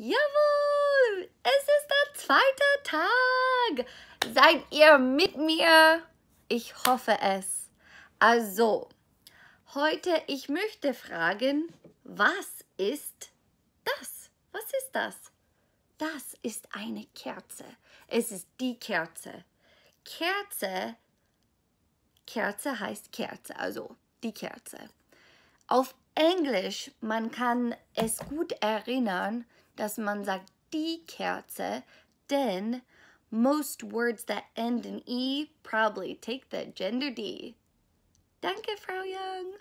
Jawohl, es ist der zweite Tag. Seid ihr mit mir? Ich hoffe es. Also, heute ich möchte fragen, was ist das? Was ist das? Das ist eine Kerze. Es ist die Kerze. Kerze, Kerze heißt Kerze, also die Kerze. Auf Englisch, man kann es gut erinnern, dass man sagt die Kerze, denn most words that end in E probably take the gender D. Danke, Frau Young.